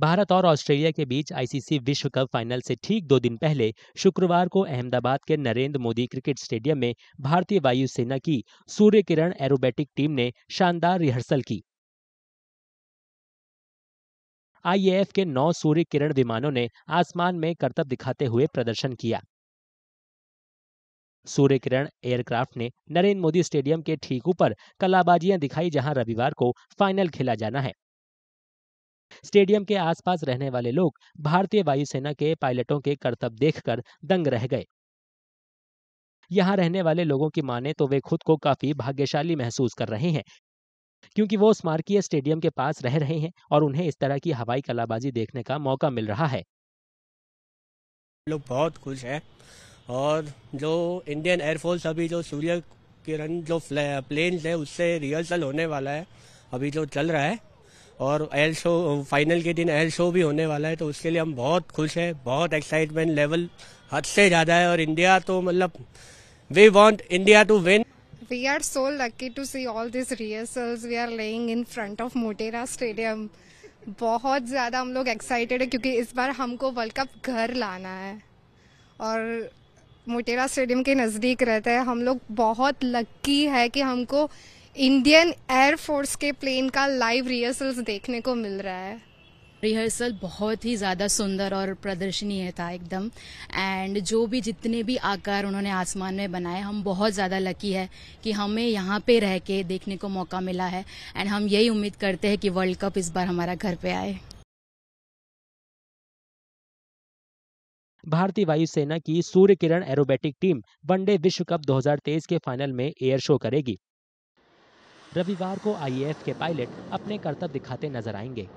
भारत और ऑस्ट्रेलिया के बीच आईसीसी विश्व कप फाइनल से ठीक दो दिन पहले शुक्रवार को अहमदाबाद के नरेंद्र मोदी क्रिकेट स्टेडियम में भारतीय वायुसेना की सूर्य किरण एरोबेटिक टीम ने शानदार रिहर्सल की आईएएफ के नौ सूर्य किरण विमानों ने आसमान में करतब दिखाते हुए प्रदर्शन किया सूर्य किरण एयरक्राफ्ट ने नरेंद्र मोदी स्टेडियम के ठीक ऊपर कलाबाजियां दिखाई जहां रविवार को फाइनल खेला जाना है स्टेडियम के आसपास रहने वाले लोग भारतीय वायुसेना के पायलटों के करतब देखकर दंग रह गए यहाँ रहने वाले लोगों की माने तो वे खुद को काफी भाग्यशाली महसूस कर रहे हैं क्योंकि वो स्मारकीय स्टेडियम के पास रह रहे हैं और उन्हें इस तरह की हवाई कलाबाजी देखने का मौका मिल रहा है लोग बहुत खुश हैं और जो इंडियन एयरफोर्स अभी जो सूर्य किरण जो प्लेन है उससे रिहर्सल होने वाला है अभी जो चल रहा है और एल शो फाइनल के दिन एल शो भी होने वाला है तो उसके लिए हम बहुत खुश हैं बहुत एक्साइटमेंट लेवल हद से ज़्यादा है और इंडिया तो मतलब we want India to win we are so lucky to see all this rehearsals we are laying in front of Motera stadium बहुत ज़्यादा हम लोग एक्साइटेड है क्योंकि इस बार हमको वर्ल्ड कप घर लाना है और मोटेरा स्टेडियम के नज़दीक रहता है हम लोग बहुत लक्की है कि हमको इंडियन एयरफोर्स के प्लेन का लाइव रिहर्सल देखने को मिल रहा है रिहर्सल बहुत ही ज़्यादा सुंदर और प्रदर्शनीय था एकदम एंड जो भी जितने भी आकार उन्होंने आसमान में बनाए हम बहुत ज़्यादा लकी है कि हमें यहाँ पे रह के देखने को मौका मिला है एंड हम यही उम्मीद करते हैं कि वर्ल्ड कप इस बार हमारा घर पे आए भारतीय वायुसेना की Surya Kiran aerobatic team one day विश्व कप 2023 के फाइनल में एयर शो करेगी रविवार को आईएएस के पायलट अपने करतब दिखाते नजर आएंगे